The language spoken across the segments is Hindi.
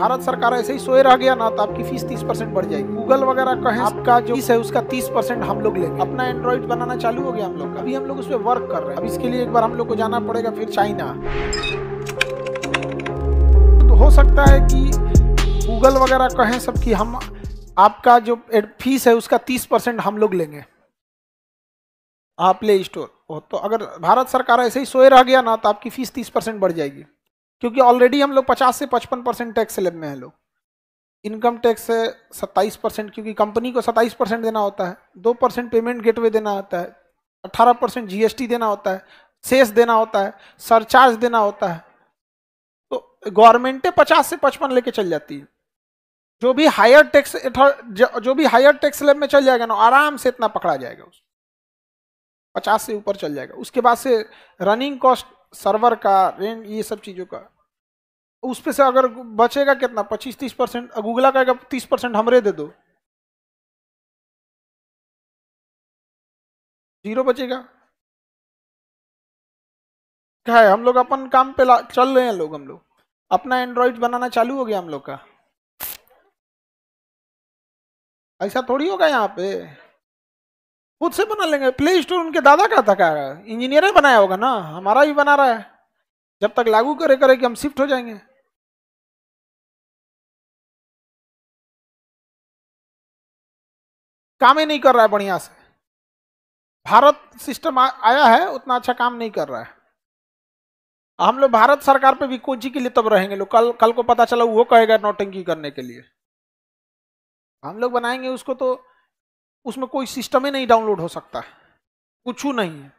भारत सरकार ऐसे ही सोए रह गया ना तो आपकी फीस तीस परसेंट बढ़ जाएगी गूगल वगैरह कहे आपका जो फीस है उसका तीस परसेंट हम लोग लेंगे अपना एंड्रॉइड बनाना चालू हो गया हम लोग का अभी हम लोग उस पर वर्क कर रहे हैं अब इसके लिए एक बार हम लोग को जाना पड़ेगा फिर चाइना तो हो सकता है कि गूगल वगैरह कहें सब कि हम आपका जो फीस है उसका तीस परसेंट हम लोग लेंगे आप प्ले स्टोर तो अगर भारत सरकार ऐसे ही सोए रह गया ना तो आपकी फीस तीस परसेंट बढ़ जाएगी क्योंकि ऑलरेडी हम लोग पचास से पचपन परसेंट टैक्स स्लेब में है लोग इनकम टैक्स है सत्ताईस परसेंट क्योंकि कंपनी को सत्ताईस परसेंट देना होता है दो परसेंट पेमेंट गेटवे देना होता है अट्ठारह परसेंट जी देना होता है सेस देना होता है सरचार्ज देना होता है तो गवर्नमेंटें पचास से पचपन लेके चल जाती है जो भी हायर टैक्स जो भी हायर टैक्स लेब में चल जाएगा ना आराम से इतना पकड़ा जाएगा उसको पचास से ऊपर चल जाएगा उसके बाद से रनिंग कॉस्ट सर्वर का रेंट ये सब चीज़ों का उसपे से अगर बचेगा कितना पच्चीस तीस परसेंट गूगला का तीस परसेंट हमरे दे दो जीरो बचेगा क्या है हम लोग अपन काम पे चल रहे हैं लोग हम लोग अपना एंड्रॉइड बनाना चालू हो गया हम लोग का ऐसा थोड़ी होगा यहाँ पे खुद से बना लेंगे प्ले स्टोर उनके दादा का था क्या इंजीनियर बनाया होगा ना हमारा ही बना रहा है जब तक लागू करे करे कि हम शिफ्ट हो जाएंगे काम ही नहीं कर रहा है बढ़िया से भारत सिस्टम आया है उतना अच्छा काम नहीं कर रहा है हम लोग भारत सरकार पे भी कोची के लिए तब रहेंगे लोग कल कल को पता चला वो कहेगा नोटंकी करने के लिए हम लोग बनाएंगे उसको तो उसमें कोई सिस्टम ही नहीं डाउनलोड हो सकता है कुछ नहीं है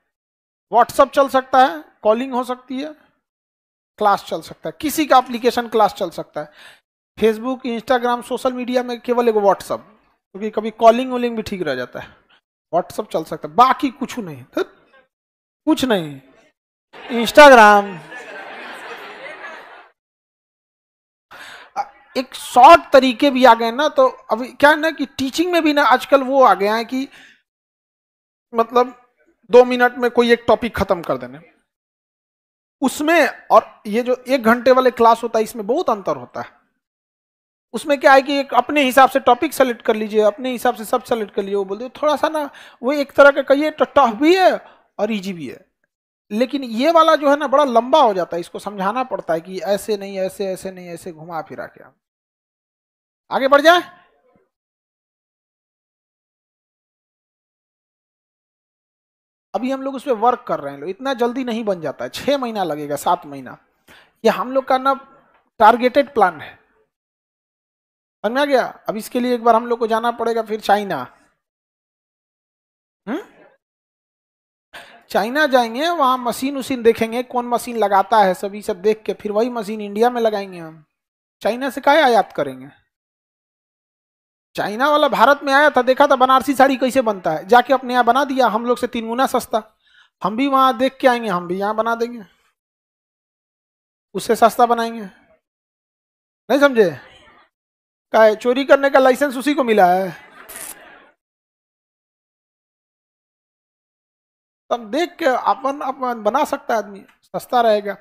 व्हाट्सअप चल सकता है कॉलिंग हो सकती है क्लास चल सकता है किसी का एप्लीकेशन क्लास चल सकता है फेसबुक इंस्टाग्राम सोशल मीडिया में केवल एक व्हाट्सअप क्योंकि तो कभी कॉलिंग वॉलिंग भी ठीक रह जाता है व्हाट्सअप चल सकता है बाकी कुछ नहीं तो कुछ नहीं इंस्टाग्राम एक शॉर्ट तरीके भी आ गए ना तो अभी क्या है ना कि टीचिंग में भी ना आजकल वो आ गया है कि मतलब दो मिनट में कोई एक टॉपिक खत्म कर देने उसमें और ये जो एक घंटे वाले क्लास होता है इसमें बहुत अंतर होता है उसमें क्या है कि एक अपने हिसाब से टॉपिक सेलेक्ट कर लीजिए अपने हिसाब से सब सेलेक्ट कर लीजिए वो बोलते थोड़ा सा ना वो एक तरह का कहिए तो टफ भी है और ईजी भी है लेकिन ये वाला जो है ना बड़ा लंबा हो जाता है इसको समझाना पड़ता है कि ऐसे नहीं ऐसे ऐसे नहीं ऐसे घुमा फिरा के आगे बढ़ जाए अभी हम लोग उस पर वर्क कर रहे हैं लोग इतना जल्दी नहीं बन जाता है छः महीना लगेगा सात महीना ये हम लोग का ना टारगेटेड प्लान है समझ में आ गया अब इसके लिए एक बार हम लोग को जाना पड़ेगा फिर चाइना हम्म? चाइना जाएंगे वहां मशीन उशीन देखेंगे कौन मशीन लगाता है सभी सब देख के फिर वही मशीन इंडिया में लगाएंगे हम चाइना से क्या आयात करेंगे चाइना वाला भारत में आया था देखा था बनारसी साड़ी कैसे बनता है जाके अपने यहाँ बना दिया हम लोग से तीन गुना सस्ता हम भी वहां देख के आएंगे हम भी यहाँ बना देंगे उससे सस्ता बनाएंगे नहीं समझे का है चोरी करने का लाइसेंस उसी को मिला है तब देख के अपन अपन बना सकता है आदमी सस्ता रहेगा